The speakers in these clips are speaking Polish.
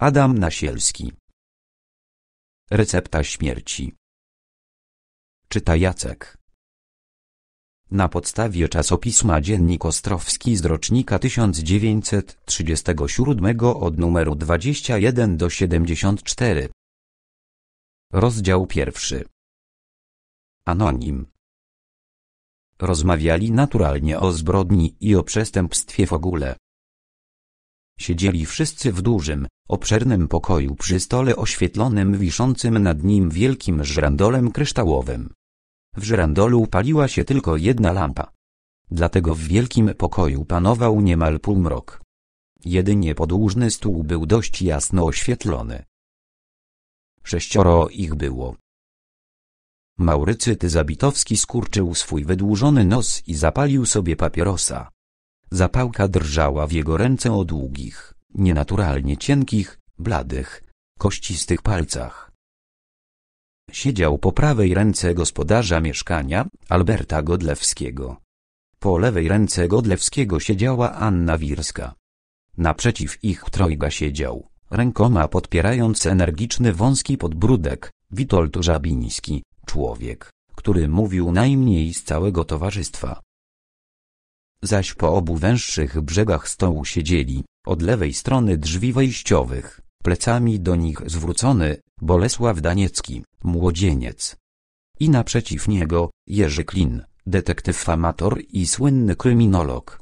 Adam Nasielski Recepta śmierci Czyta Jacek Na podstawie czasopisma Dziennik Ostrowski z rocznika 1937 od numeru 21 do 74 Rozdział pierwszy Anonim Rozmawiali naturalnie o zbrodni i o przestępstwie w ogóle. Siedzieli wszyscy w dużym, obszernym pokoju przy stole oświetlonym wiszącym nad nim wielkim żrandolem kryształowym. W żrandolu paliła się tylko jedna lampa. Dlatego w wielkim pokoju panował niemal półmrok. Jedynie podłużny stół był dość jasno oświetlony. Sześcioro ich było. Maurycy Zabitowski skurczył swój wydłużony nos i zapalił sobie papierosa. Zapałka drżała w jego ręce o długich, nienaturalnie cienkich, bladych, kościstych palcach. Siedział po prawej ręce gospodarza mieszkania, Alberta Godlewskiego. Po lewej ręce Godlewskiego siedziała Anna Wirska. Naprzeciw ich trojga siedział, rękoma podpierając energiczny wąski podbródek, Witold Żabiński, człowiek, który mówił najmniej z całego towarzystwa zaś po obu węższych brzegach stołu siedzieli, od lewej strony drzwi wejściowych, plecami do nich zwrócony, Bolesław Daniecki, młodzieniec. I naprzeciw niego, Jerzy Klin, detektyw amator i słynny kryminolog.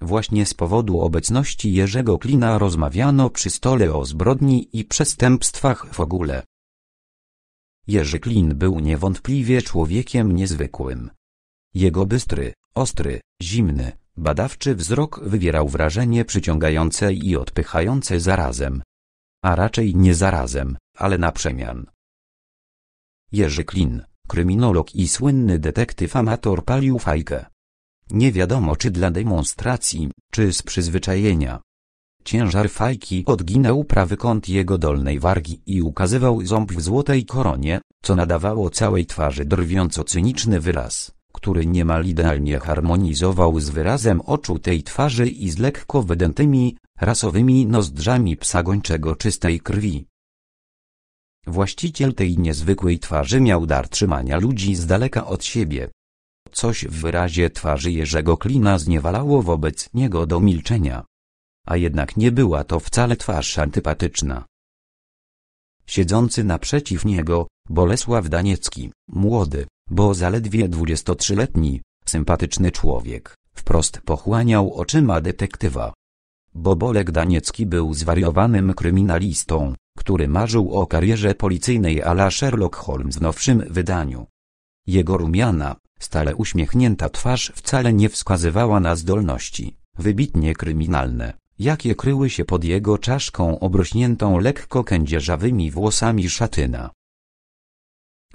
Właśnie z powodu obecności Jerzego Klina rozmawiano przy stole o zbrodni i przestępstwach w ogóle. Jerzy Klin był niewątpliwie człowiekiem niezwykłym. Jego bystry, Ostry, zimny, badawczy wzrok wywierał wrażenie przyciągające i odpychające zarazem. A raczej nie zarazem, ale na przemian. Jerzy Klin, kryminolog i słynny detektyw amator palił fajkę. Nie wiadomo czy dla demonstracji, czy z przyzwyczajenia. Ciężar fajki odginał prawy kąt jego dolnej wargi i ukazywał ząb w złotej koronie, co nadawało całej twarzy drwiąco cyniczny wyraz który niemal idealnie harmonizował z wyrazem oczu tej twarzy i z lekko wydętymi, rasowymi nozdrzami psa gończego czystej krwi. Właściciel tej niezwykłej twarzy miał dar trzymania ludzi z daleka od siebie. Coś w wyrazie twarzy Jerzego Klina zniewalało wobec niego do milczenia. A jednak nie była to wcale twarz antypatyczna. Siedzący naprzeciw niego, Bolesław Daniecki, młody, bo zaledwie 23-letni, sympatyczny człowiek, wprost pochłaniał oczyma detektywa. Bobolek Daniecki był zwariowanym kryminalistą, który marzył o karierze policyjnej ala Sherlock Holmes w nowszym wydaniu. Jego rumiana, stale uśmiechnięta twarz wcale nie wskazywała na zdolności, wybitnie kryminalne, jakie kryły się pod jego czaszką obrośniętą lekko kędzierzawymi włosami szatyna.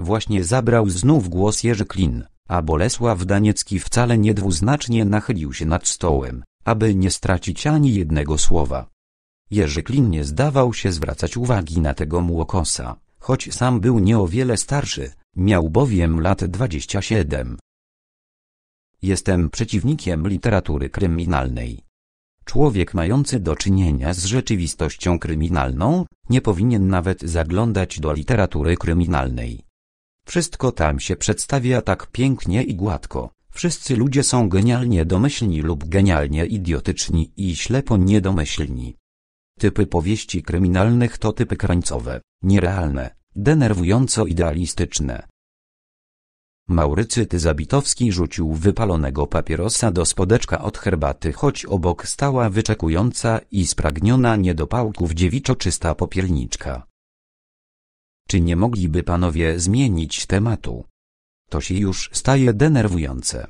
Właśnie zabrał znów głos Jerzy Klin, a Bolesław Daniecki wcale niedwuznacznie nachylił się nad stołem, aby nie stracić ani jednego słowa. Jerzy Klin nie zdawał się zwracać uwagi na tego młokosa, choć sam był nie o wiele starszy, miał bowiem lat 27. Jestem przeciwnikiem literatury kryminalnej. Człowiek mający do czynienia z rzeczywistością kryminalną, nie powinien nawet zaglądać do literatury kryminalnej. Wszystko tam się przedstawia tak pięknie i gładko. Wszyscy ludzie są genialnie domyślni lub genialnie idiotyczni i ślepo niedomyślni. Typy powieści kryminalnych to typy krańcowe, nierealne, denerwująco idealistyczne. Maurycy Tyzabitowski rzucił wypalonego papierosa do spodeczka od herbaty, choć obok stała wyczekująca i spragniona niedopałków dziewiczo czysta popielniczka. Czy nie mogliby panowie zmienić tematu? To się już staje denerwujące.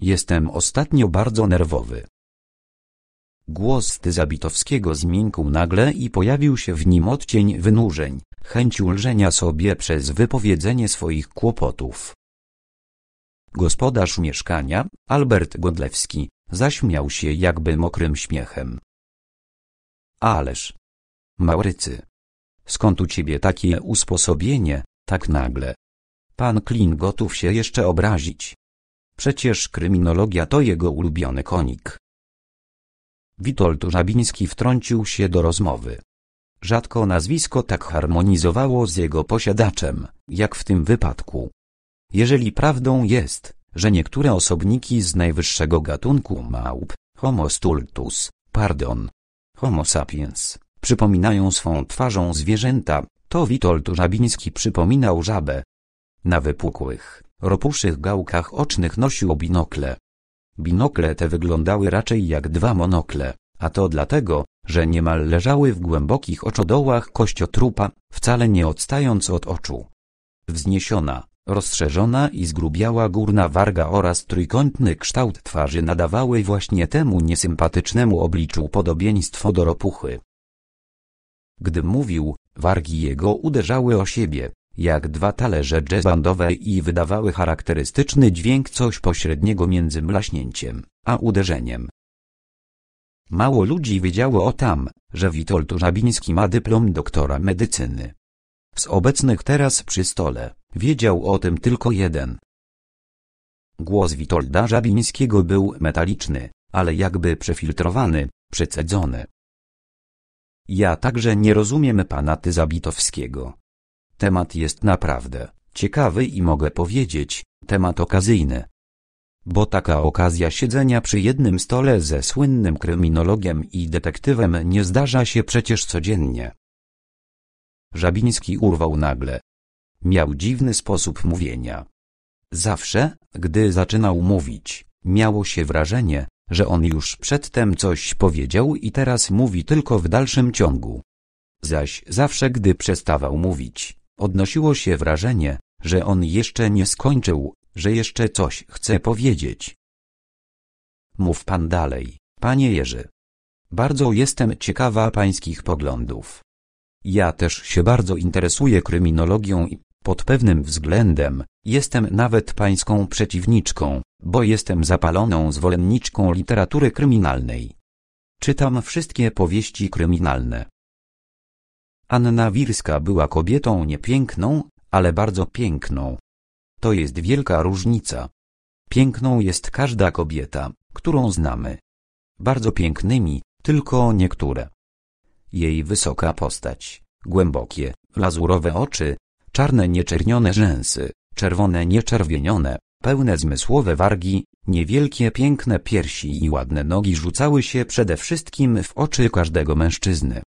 Jestem ostatnio bardzo nerwowy. Głos Tyzabitowskiego zmiękł nagle i pojawił się w nim odcień wynurzeń, chęć ulżenia sobie przez wypowiedzenie swoich kłopotów. Gospodarz mieszkania, Albert Godlewski, zaśmiał się jakby mokrym śmiechem. Ależ! Maurycy! Skąd u ciebie takie usposobienie, tak nagle? Pan Klin gotów się jeszcze obrazić. Przecież kryminologia to jego ulubiony konik. Witold Żabiński wtrącił się do rozmowy. Rzadko nazwisko tak harmonizowało z jego posiadaczem, jak w tym wypadku. Jeżeli prawdą jest, że niektóre osobniki z najwyższego gatunku małp, Homo stultus, pardon, Homo sapiens, Przypominają swą twarzą zwierzęta, to Witold Żabiński przypominał żabę. Na wypukłych, ropuszych gałkach ocznych nosił binokle. Binokle te wyglądały raczej jak dwa monokle, a to dlatego, że niemal leżały w głębokich oczodołach kościotrupa, wcale nie odstając od oczu. Wzniesiona, rozszerzona i zgrubiała górna warga oraz trójkątny kształt twarzy nadawały właśnie temu niesympatycznemu obliczu podobieństwo do ropuchy. Gdy mówił, wargi jego uderzały o siebie, jak dwa talerze jazzbandowe i wydawały charakterystyczny dźwięk coś pośredniego między mlaśnięciem, a uderzeniem. Mało ludzi wiedziało o tam, że Witold Żabiński ma dyplom doktora medycyny. Z obecnych teraz przy stole, wiedział o tym tylko jeden. Głos Witolda Żabińskiego był metaliczny, ale jakby przefiltrowany, przecedzony. Ja także nie rozumiem pana Tyzabitowskiego. Temat jest naprawdę ciekawy i mogę powiedzieć, temat okazyjny. Bo taka okazja siedzenia przy jednym stole ze słynnym kryminologiem i detektywem nie zdarza się przecież codziennie. Żabiński urwał nagle. Miał dziwny sposób mówienia. Zawsze, gdy zaczynał mówić, miało się wrażenie, że on już przedtem coś powiedział i teraz mówi tylko w dalszym ciągu. Zaś zawsze gdy przestawał mówić, odnosiło się wrażenie, że on jeszcze nie skończył, że jeszcze coś chce powiedzieć. Mów pan dalej, panie Jerzy. Bardzo jestem ciekawa pańskich poglądów. Ja też się bardzo interesuję kryminologią i pod pewnym względem jestem nawet pańską przeciwniczką, bo jestem zapaloną zwolenniczką literatury kryminalnej. Czytam wszystkie powieści kryminalne. Anna Wirska była kobietą niepiękną, ale bardzo piękną. To jest wielka różnica. Piękną jest każda kobieta, którą znamy. Bardzo pięknymi, tylko niektóre. Jej wysoka postać, głębokie, lazurowe oczy, czarne nieczernione rzęsy, czerwone nieczerwienione, Pełne zmysłowe wargi, niewielkie piękne piersi i ładne nogi rzucały się przede wszystkim w oczy każdego mężczyzny.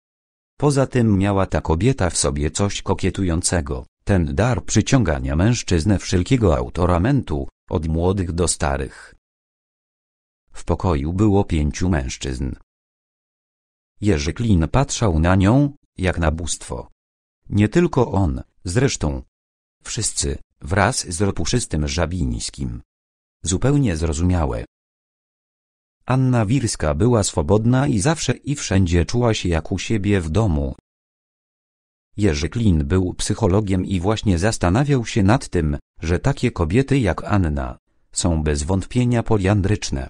Poza tym miała ta kobieta w sobie coś kokietującego, ten dar przyciągania mężczyzn wszelkiego autoramentu, od młodych do starych. W pokoju było pięciu mężczyzn. Jerzy Klin patrzał na nią, jak na bóstwo. Nie tylko on, zresztą. Wszyscy, wraz z ropuszystym żabińskim. Zupełnie zrozumiałe. Anna Wirska była swobodna i zawsze i wszędzie czuła się jak u siebie w domu. Jerzy Klin był psychologiem i właśnie zastanawiał się nad tym, że takie kobiety jak Anna są bez wątpienia poliandryczne.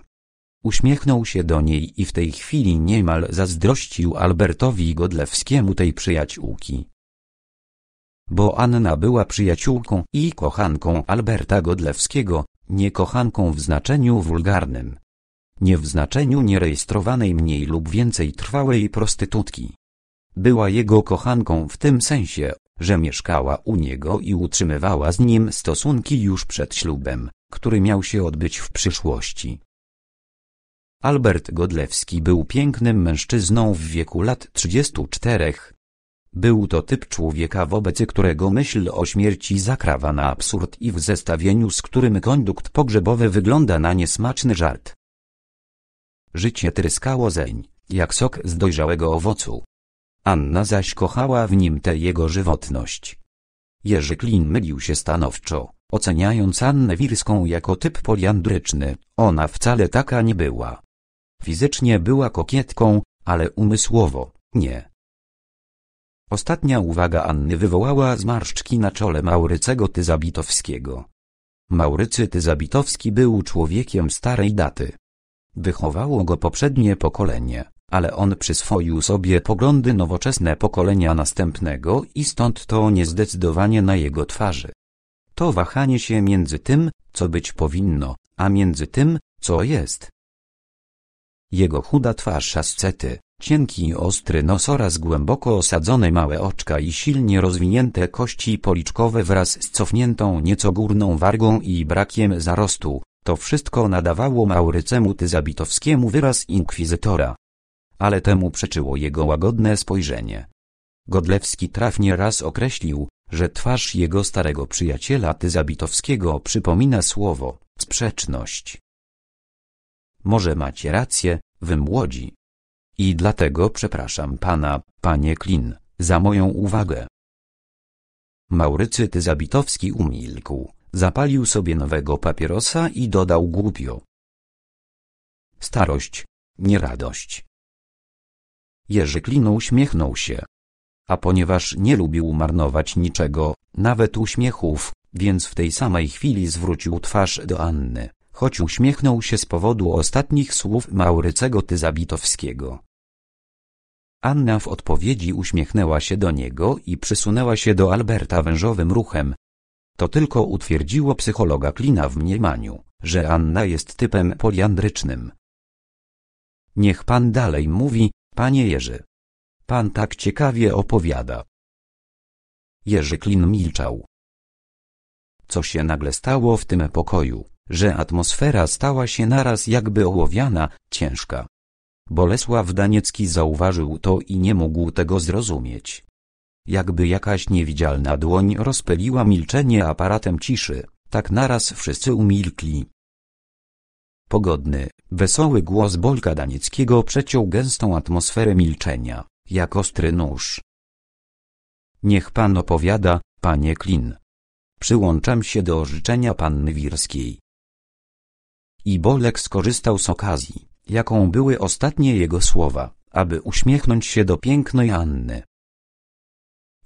Uśmiechnął się do niej i w tej chwili niemal zazdrościł Albertowi Godlewskiemu tej przyjaciółki bo Anna była przyjaciółką i kochanką Alberta Godlewskiego, nie kochanką w znaczeniu wulgarnym. Nie w znaczeniu nierejestrowanej mniej lub więcej trwałej prostytutki. Była jego kochanką w tym sensie, że mieszkała u niego i utrzymywała z nim stosunki już przed ślubem, który miał się odbyć w przyszłości. Albert Godlewski był pięknym mężczyzną w wieku lat 34, był to typ człowieka wobec którego myśl o śmierci zakrawa na absurd i w zestawieniu z którym kondukt pogrzebowy wygląda na niesmaczny żart. Życie tryskało zeń, jak sok z dojrzałego owocu. Anna zaś kochała w nim tę jego żywotność. Jerzy Klin mylił się stanowczo, oceniając Annę Wirską jako typ poliandryczny, ona wcale taka nie była. Fizycznie była kokietką, ale umysłowo, nie. Ostatnia uwaga Anny wywołała zmarszczki na czole Maurycego Tyzabitowskiego. Maurycy Tyzabitowski był człowiekiem starej daty. Wychowało go poprzednie pokolenie, ale on przyswoił sobie poglądy nowoczesne pokolenia następnego i stąd to niezdecydowanie na jego twarzy. To wahanie się między tym, co być powinno, a między tym, co jest. Jego chuda twarz ascety, Cienki ostry nos oraz głęboko osadzone małe oczka i silnie rozwinięte kości policzkowe wraz z cofniętą nieco górną wargą i brakiem zarostu, to wszystko nadawało Maurycemu Tyzabitowskiemu wyraz inkwizytora. Ale temu przeczyło jego łagodne spojrzenie. Godlewski trafnie raz określił, że twarz jego starego przyjaciela Tyzabitowskiego przypomina słowo sprzeczność. Może macie rację, wy młodzi, i dlatego przepraszam pana, panie Klin, za moją uwagę. Maurycy Tyzabitowski umilkł, zapalił sobie nowego papierosa i dodał głupio. Starość, nie radość. Jerzy Klin uśmiechnął się. A ponieważ nie lubił marnować niczego, nawet uśmiechów, więc w tej samej chwili zwrócił twarz do Anny choć uśmiechnął się z powodu ostatnich słów Maurycego Tyzabitowskiego. Anna w odpowiedzi uśmiechnęła się do niego i przysunęła się do Alberta wężowym ruchem. To tylko utwierdziło psychologa Klina w mniemaniu, że Anna jest typem poliandrycznym. Niech pan dalej mówi, panie Jerzy. Pan tak ciekawie opowiada. Jerzy Klin milczał. Co się nagle stało w tym pokoju? że atmosfera stała się naraz jakby ołowiana, ciężka. Bolesław Daniecki zauważył to i nie mógł tego zrozumieć. Jakby jakaś niewidzialna dłoń rozpeliła milczenie aparatem ciszy, tak naraz wszyscy umilkli. Pogodny, wesoły głos Bolka Danieckiego przeciął gęstą atmosferę milczenia, jak ostry nóż. Niech pan opowiada, panie Klin. Przyłączam się do życzenia panny Wirskiej. I Bolek skorzystał z okazji, jaką były ostatnie jego słowa, aby uśmiechnąć się do pięknej Anny.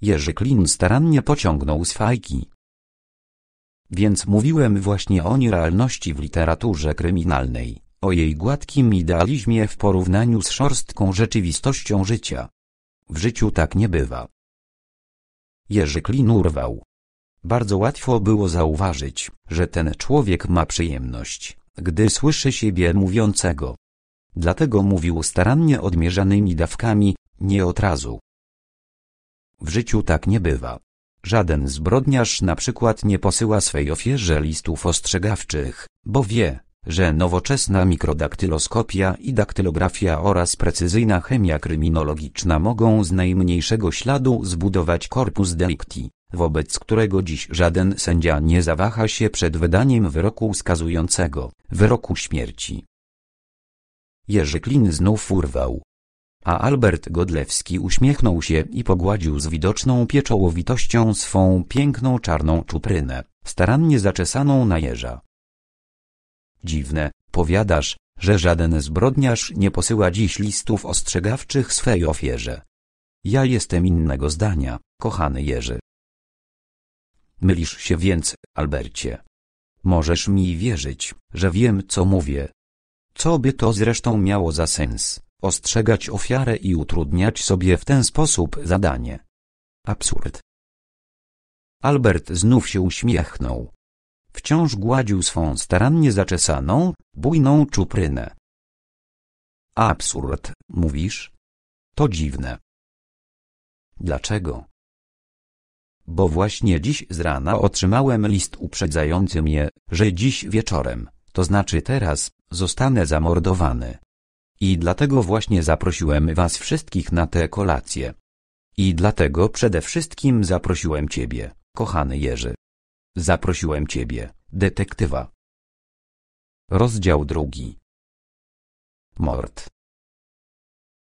Jerzy Klin starannie pociągnął z fajki. Więc mówiłem właśnie o nierealności w literaturze kryminalnej, o jej gładkim idealizmie w porównaniu z szorstką rzeczywistością życia. W życiu tak nie bywa. Jerzy Klin urwał. Bardzo łatwo było zauważyć, że ten człowiek ma przyjemność, gdy słyszy siebie mówiącego. Dlatego mówił starannie odmierzanymi dawkami, nie od razu. W życiu tak nie bywa. Żaden zbrodniarz na przykład nie posyła swej ofierze listów ostrzegawczych, bo wie, że nowoczesna mikrodaktyloskopia i daktylografia oraz precyzyjna chemia kryminologiczna mogą z najmniejszego śladu zbudować korpus delicti wobec którego dziś żaden sędzia nie zawaha się przed wydaniem wyroku skazującego, wyroku śmierci. Jerzy Klin znów urwał. A Albert Godlewski uśmiechnął się i pogładził z widoczną pieczołowitością swą piękną czarną czuprynę, starannie zaczesaną na jeża. Dziwne, powiadasz, że żaden zbrodniarz nie posyła dziś listów ostrzegawczych swej ofierze. Ja jestem innego zdania, kochany Jerzy. Mylisz się więc, Albercie. Możesz mi wierzyć, że wiem co mówię. Co by to zresztą miało za sens, ostrzegać ofiarę i utrudniać sobie w ten sposób zadanie? Absurd. Albert znów się uśmiechnął. Wciąż gładził swą starannie zaczesaną, bujną czuprynę. Absurd, mówisz? To dziwne. Dlaczego? Bo właśnie dziś z rana otrzymałem list uprzedzający mnie, że dziś wieczorem, to znaczy teraz, zostanę zamordowany. I dlatego właśnie zaprosiłem was wszystkich na tę kolację. I dlatego przede wszystkim zaprosiłem ciebie, kochany Jerzy. Zaprosiłem ciebie, detektywa. Rozdział drugi. Mord.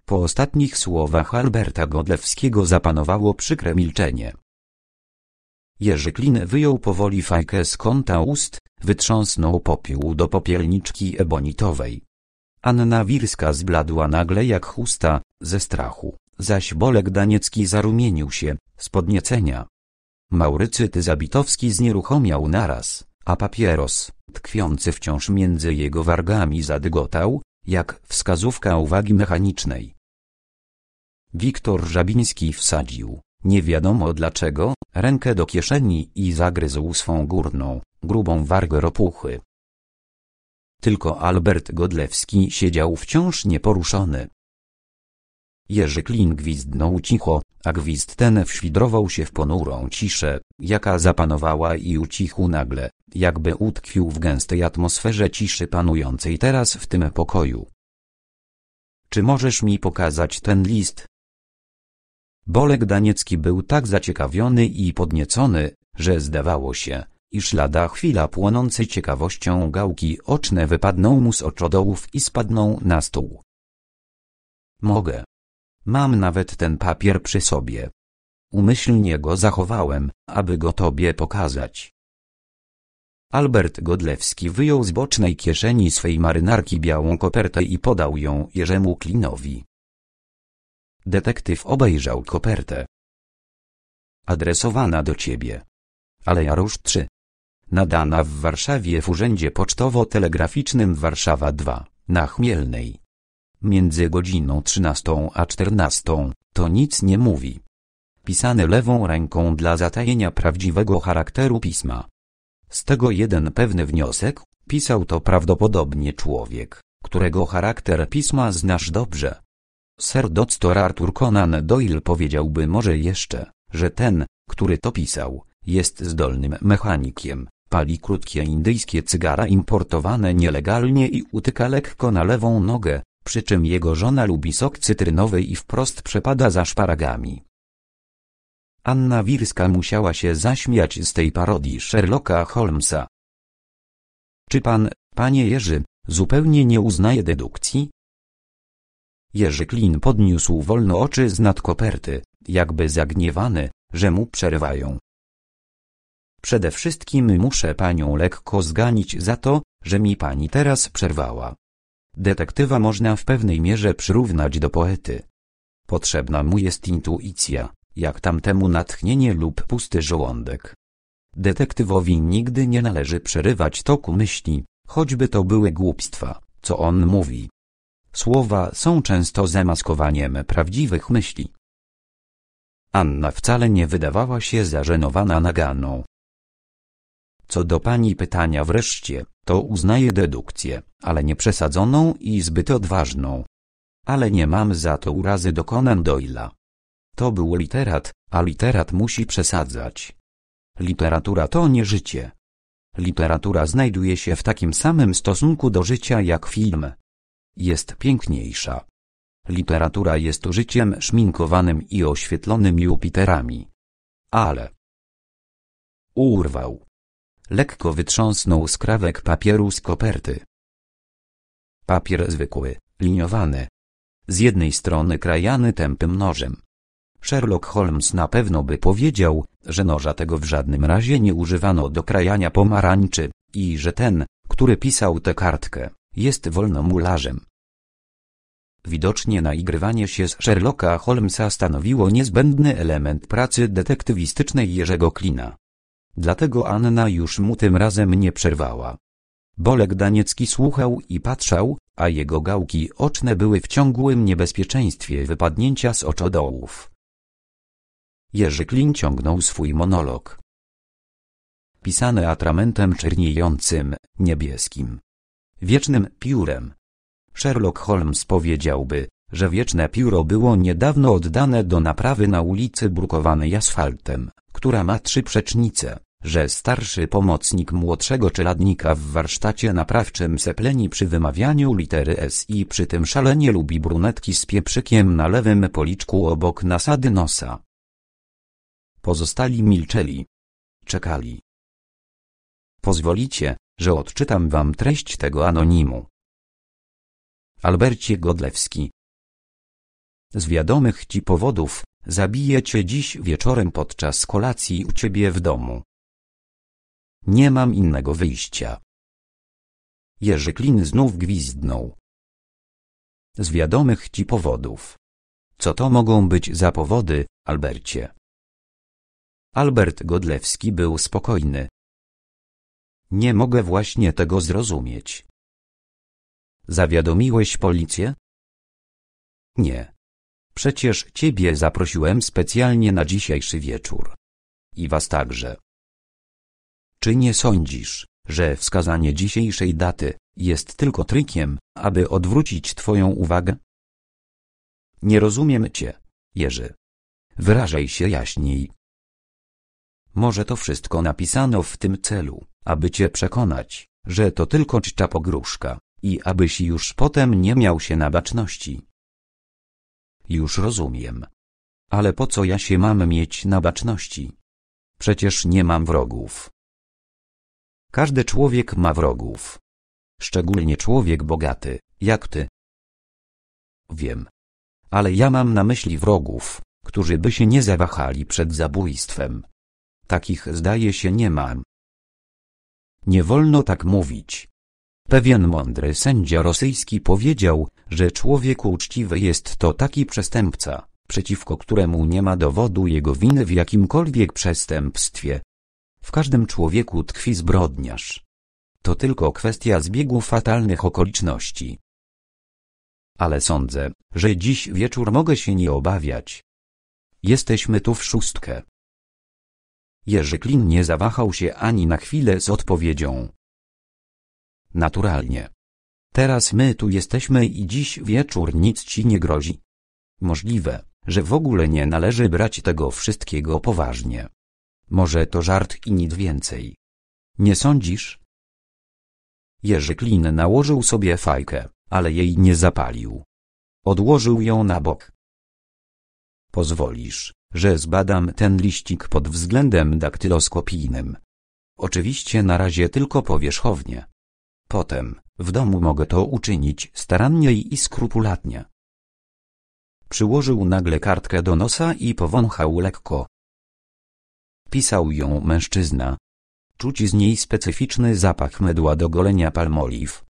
Po ostatnich słowach Alberta Godlewskiego zapanowało przykre milczenie. Jerzy Klin wyjął powoli fajkę z kąta ust, wytrząsnął popiół do popielniczki ebonitowej. Anna Wirska zbladła nagle jak chusta, ze strachu, zaś Bolek Daniecki zarumienił się, z podniecenia. Maurycy Zabitowski znieruchomiał naraz, a papieros, tkwiący wciąż między jego wargami zadygotał, jak wskazówka uwagi mechanicznej. Wiktor Żabiński wsadził nie wiadomo dlaczego, rękę do kieszeni i zagryzł swą górną, grubą wargę ropuchy. Tylko Albert Godlewski siedział wciąż nieporuszony. Jerzy Klin gwizdnął cicho, a gwizd ten wświdrował się w ponurą ciszę, jaka zapanowała i ucichł nagle, jakby utkwił w gęstej atmosferze ciszy panującej teraz w tym pokoju. Czy możesz mi pokazać ten list? Bolek Daniecki był tak zaciekawiony i podniecony, że zdawało się, iż lada chwila płonący ciekawością gałki oczne wypadną mu z oczodołów i spadną na stół. Mogę. Mam nawet ten papier przy sobie. Umyślnie go zachowałem, aby go tobie pokazać. Albert Godlewski wyjął z bocznej kieszeni swej marynarki białą kopertę i podał ją Jerzemu Klinowi. Detektyw obejrzał kopertę. Adresowana do ciebie. ale Alejarusz 3. Nadana w Warszawie w Urzędzie Pocztowo-Telegraficznym Warszawa 2, na Chmielnej. Między godziną 13 a 14, to nic nie mówi. Pisane lewą ręką dla zatajenia prawdziwego charakteru pisma. Z tego jeden pewny wniosek, pisał to prawdopodobnie człowiek, którego charakter pisma znasz dobrze. Sir Dr Arthur Conan Doyle powiedziałby może jeszcze, że ten, który to pisał, jest zdolnym mechanikiem, pali krótkie indyjskie cygara importowane nielegalnie i utyka lekko na lewą nogę, przy czym jego żona lubi sok cytrynowy i wprost przepada za szparagami. Anna Wirska musiała się zaśmiać z tej parodii Sherlocka Holmesa. Czy pan, panie Jerzy, zupełnie nie uznaje dedukcji? Jerzy Klin podniósł wolno oczy z nad koperty, jakby zagniewany, że mu przerywają. Przede wszystkim muszę panią lekko zganić za to, że mi pani teraz przerwała. Detektywa można w pewnej mierze przyrównać do poety. Potrzebna mu jest intuicja, jak tamtemu natchnienie lub pusty żołądek. Detektywowi nigdy nie należy przerywać toku myśli, choćby to były głupstwa, co on mówi. Słowa są często zamaskowaniem prawdziwych myśli. Anna wcale nie wydawała się zażenowana naganą. Co do pani pytania wreszcie, to uznaję dedukcję, ale nie przesadzoną i zbyt odważną. Ale nie mam za to urazy do Conan Doyla. To był literat, a literat musi przesadzać. Literatura to nie życie. Literatura znajduje się w takim samym stosunku do życia jak film jest piękniejsza. Literatura jest życiem szminkowanym i oświetlonym Jupiterami. Ale urwał. Lekko wytrząsnął skrawek papieru z koperty. Papier zwykły, liniowany. Z jednej strony krajany tępym nożem. Sherlock Holmes na pewno by powiedział, że noża tego w żadnym razie nie używano do krajania pomarańczy i że ten, który pisał tę kartkę, jest wolnomularzem. Widocznie naigrywanie się z Sherlocka Holmesa stanowiło niezbędny element pracy detektywistycznej Jerzego Klina. Dlatego Anna już mu tym razem nie przerwała. Bolek Daniecki słuchał i patrzał, a jego gałki oczne były w ciągłym niebezpieczeństwie wypadnięcia z oczodołów. Jerzy Klin ciągnął swój monolog. Pisany atramentem czerniejącym, niebieskim wiecznym piórem. Sherlock Holmes powiedziałby, że wieczne pióro było niedawno oddane do naprawy na ulicy brukowanej asfaltem, która ma trzy przecznice, że starszy pomocnik młodszego czeladnika w warsztacie naprawczym sepleni przy wymawianiu litery S i przy tym szalenie lubi brunetki z pieprzykiem na lewym policzku obok nasady nosa. Pozostali milczeli. Czekali. Pozwolicie, że odczytam wam treść tego anonimu. Albercie Godlewski Z wiadomych ci powodów, zabiję cię dziś wieczorem podczas kolacji u ciebie w domu. Nie mam innego wyjścia. Jerzy Klin znów gwizdnął. Z wiadomych ci powodów. Co to mogą być za powody, Albercie? Albert Godlewski był spokojny, nie mogę właśnie tego zrozumieć. Zawiadomiłeś policję? Nie. Przecież ciebie zaprosiłem specjalnie na dzisiejszy wieczór. I was także. Czy nie sądzisz, że wskazanie dzisiejszej daty jest tylko trykiem, aby odwrócić twoją uwagę? Nie rozumiem cię, Jerzy. Wyrażaj się jaśniej. Może to wszystko napisano w tym celu aby cię przekonać, że to tylko czcza pogróżka i abyś już potem nie miał się na baczności. Już rozumiem. Ale po co ja się mam mieć na baczności? Przecież nie mam wrogów. Każdy człowiek ma wrogów. Szczególnie człowiek bogaty, jak ty. Wiem. Ale ja mam na myśli wrogów, którzy by się nie zawahali przed zabójstwem. Takich zdaje się nie mam. Nie wolno tak mówić. Pewien mądry sędzia rosyjski powiedział, że człowiek uczciwy jest to taki przestępca, przeciwko któremu nie ma dowodu jego winy w jakimkolwiek przestępstwie. W każdym człowieku tkwi zbrodniarz. To tylko kwestia zbiegu fatalnych okoliczności. Ale sądzę, że dziś wieczór mogę się nie obawiać. Jesteśmy tu w szóstkę. Jerzy Klin nie zawahał się ani na chwilę z odpowiedzią. Naturalnie. Teraz my tu jesteśmy i dziś wieczór nic ci nie grozi. Możliwe, że w ogóle nie należy brać tego wszystkiego poważnie. Może to żart i nic więcej. Nie sądzisz? Jerzy Klin nałożył sobie fajkę, ale jej nie zapalił. Odłożył ją na bok. Pozwolisz, że zbadam ten liścik pod względem daktyloskopijnym. Oczywiście na razie tylko powierzchownie. Potem, w domu mogę to uczynić starannie i skrupulatnie. Przyłożył nagle kartkę do nosa i powąchał lekko. Pisał ją mężczyzna. Czuć z niej specyficzny zapach mydła do golenia palmoliw.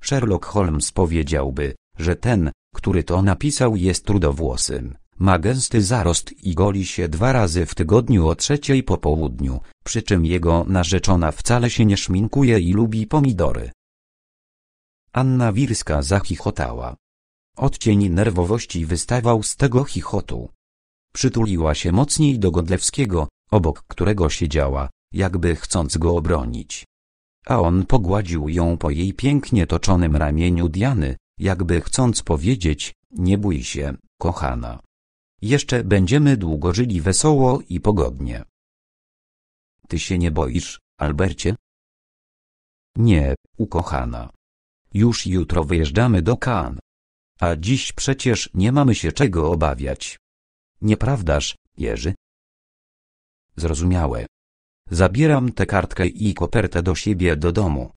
Sherlock Holmes powiedziałby, że ten, który to napisał jest rudowłosym, ma gęsty zarost i goli się dwa razy w tygodniu o trzeciej po południu, przy czym jego narzeczona wcale się nie szminkuje i lubi pomidory. Anna Wirska zachichotała. Odcień nerwowości wystawał z tego chichotu. Przytuliła się mocniej do Godlewskiego, obok którego siedziała, jakby chcąc go obronić. A on pogładził ją po jej pięknie toczonym ramieniu Diany, jakby chcąc powiedzieć, nie bój się, kochana. Jeszcze będziemy długo żyli wesoło i pogodnie. Ty się nie boisz, Albercie? Nie, ukochana. Już jutro wyjeżdżamy do Kan. A dziś przecież nie mamy się czego obawiać. Nieprawdaż, Jerzy? Zrozumiałe. Zabieram tę kartkę i kopertę do siebie do domu.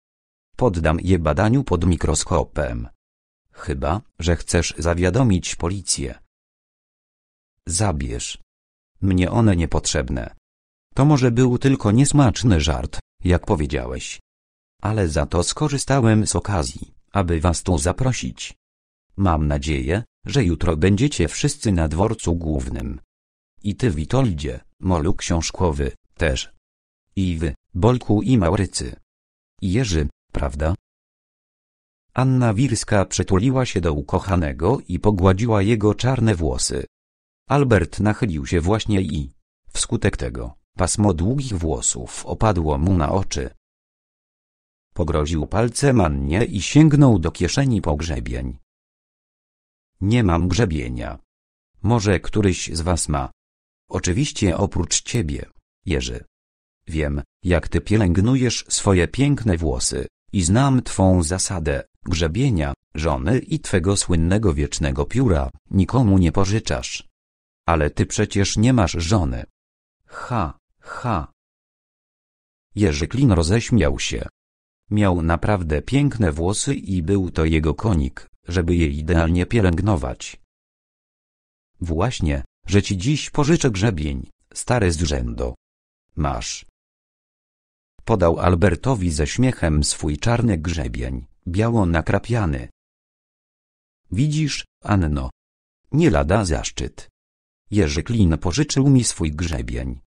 Poddam je badaniu pod mikroskopem. Chyba, że chcesz zawiadomić policję. Zabierz. Mnie one niepotrzebne. To może był tylko niesmaczny żart, jak powiedziałeś. Ale za to skorzystałem z okazji, aby was tu zaprosić. Mam nadzieję, że jutro będziecie wszyscy na dworcu głównym. I ty Witoldzie, molu książkowy, też. I wy, Bolku i Maurycy. Jerzy, prawda? Anna Wirska przytuliła się do ukochanego i pogładziła jego czarne włosy. Albert nachylił się właśnie i, wskutek tego, pasmo długich włosów opadło mu na oczy. Pogroził palcem Annie i sięgnął do kieszeni po Nie mam grzebienia. Może któryś z was ma. Oczywiście oprócz ciebie, Jerzy. Wiem, jak ty pielęgnujesz swoje piękne włosy i znam twą zasadę grzebienia, żony i twego słynnego wiecznego pióra, nikomu nie pożyczasz. Ale ty przecież nie masz żony. Ha, ha. Jerzy Klin roześmiał się. Miał naprawdę piękne włosy i był to jego konik, żeby je idealnie pielęgnować. Właśnie, że ci dziś pożyczę grzebień, stary zrzędo. Masz. Podał Albertowi ze śmiechem swój czarny grzebień, biało nakrapiany. Widzisz, Anno. Nie lada zaszczyt. Jerzy Klin pożyczył mi swój grzebień.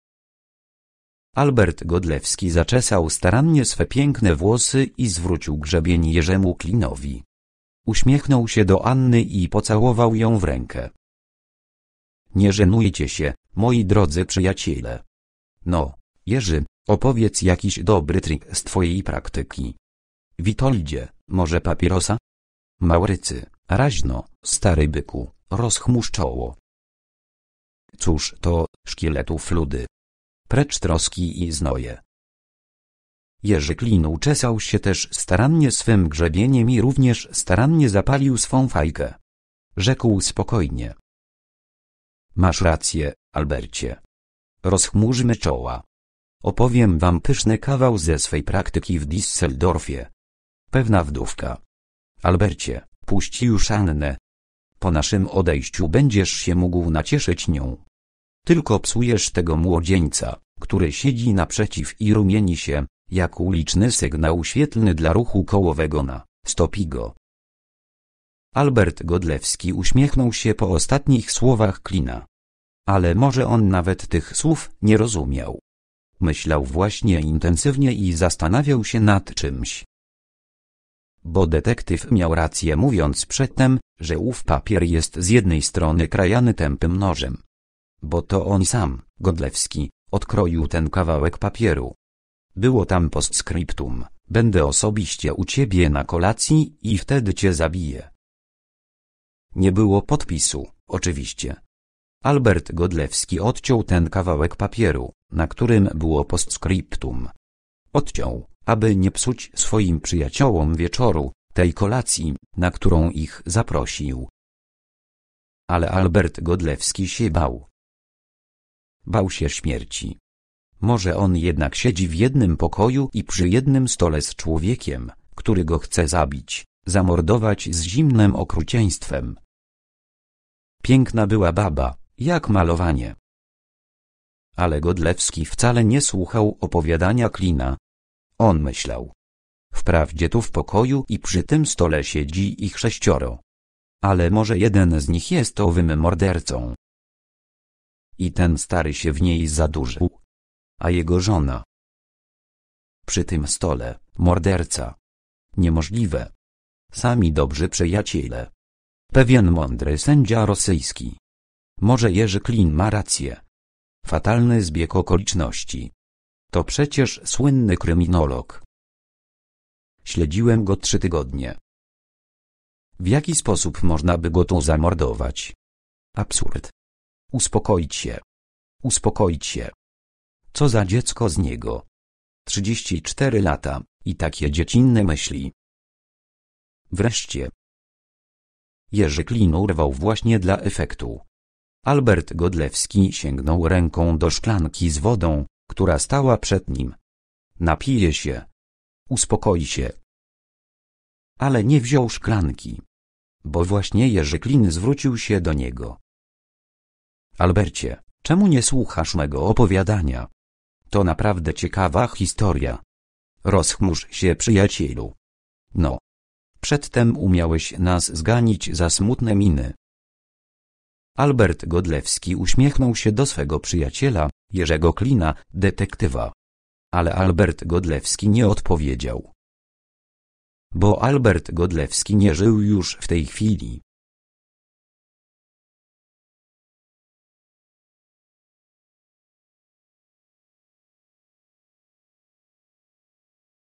Albert Godlewski zaczesał starannie swe piękne włosy i zwrócił grzebień Jerzemu Klinowi. Uśmiechnął się do Anny i pocałował ją w rękę. Nie żenujcie się, moi drodzy przyjaciele. No, Jerzy, opowiedz jakiś dobry trik z twojej praktyki. Witoldzie, może papierosa? Maurycy, raźno, stary byku, rozchmuszczoło. Cóż to, szkieletów ludy. Precz troski i znoje. Jerzy Klinu uczesał się też starannie swym grzebieniem i również starannie zapalił swą fajkę. Rzekł spokojnie. Masz rację, Albercie. Rozchmurzmy czoła. Opowiem wam pyszny kawał ze swej praktyki w Disseldorfie. Pewna wdówka. Albercie, puści już Annę. Po naszym odejściu będziesz się mógł nacieszyć nią. Tylko psujesz tego młodzieńca, który siedzi naprzeciw i rumieni się, jak uliczny sygnał świetlny dla ruchu kołowego na stopi go. Albert Godlewski uśmiechnął się po ostatnich słowach Klina. Ale może on nawet tych słów nie rozumiał. Myślał właśnie intensywnie i zastanawiał się nad czymś. Bo detektyw miał rację mówiąc przedtem, że ów papier jest z jednej strony krajany tępym nożem, bo to on sam, Godlewski, odkroił ten kawałek papieru. Było tam postscriptum, będę osobiście u ciebie na kolacji i wtedy cię zabiję. Nie było podpisu, oczywiście. Albert Godlewski odciął ten kawałek papieru, na którym było postscriptum. Odciął, aby nie psuć swoim przyjaciołom wieczoru, tej kolacji, na którą ich zaprosił. Ale Albert Godlewski się bał. Bał się śmierci. Może on jednak siedzi w jednym pokoju i przy jednym stole z człowiekiem, który go chce zabić, zamordować z zimnym okrucieństwem. Piękna była baba, jak malowanie. Ale Godlewski wcale nie słuchał opowiadania Klina. On myślał. Wprawdzie tu w pokoju i przy tym stole siedzi ich sześcioro. Ale może jeden z nich jest owym mordercą. I ten stary się w niej zadłużył. A jego żona. Przy tym stole, morderca. Niemożliwe. Sami dobrzy przyjaciele. Pewien mądry sędzia rosyjski. Może Jerzy Klin ma rację. Fatalny zbieg okoliczności. To przecież słynny kryminolog. Śledziłem go trzy tygodnie. W jaki sposób można by go tu zamordować? Absurd. Uspokoić się. Uspokoić się. Co za dziecko z niego. 34 lata i takie dziecinne myśli. Wreszcie. Jerzy Klin urwał właśnie dla efektu. Albert Godlewski sięgnął ręką do szklanki z wodą, która stała przed nim. Napije się. Uspokoi się. Ale nie wziął szklanki. Bo właśnie Jerzy Klin zwrócił się do niego. Albercie, czemu nie słuchasz mego opowiadania? To naprawdę ciekawa historia. Rozchmurz się, przyjacielu. No. Przedtem umiałeś nas zganić za smutne miny. Albert Godlewski uśmiechnął się do swego przyjaciela, Jerzego Klina, detektywa. Ale Albert Godlewski nie odpowiedział. Bo Albert Godlewski nie żył już w tej chwili.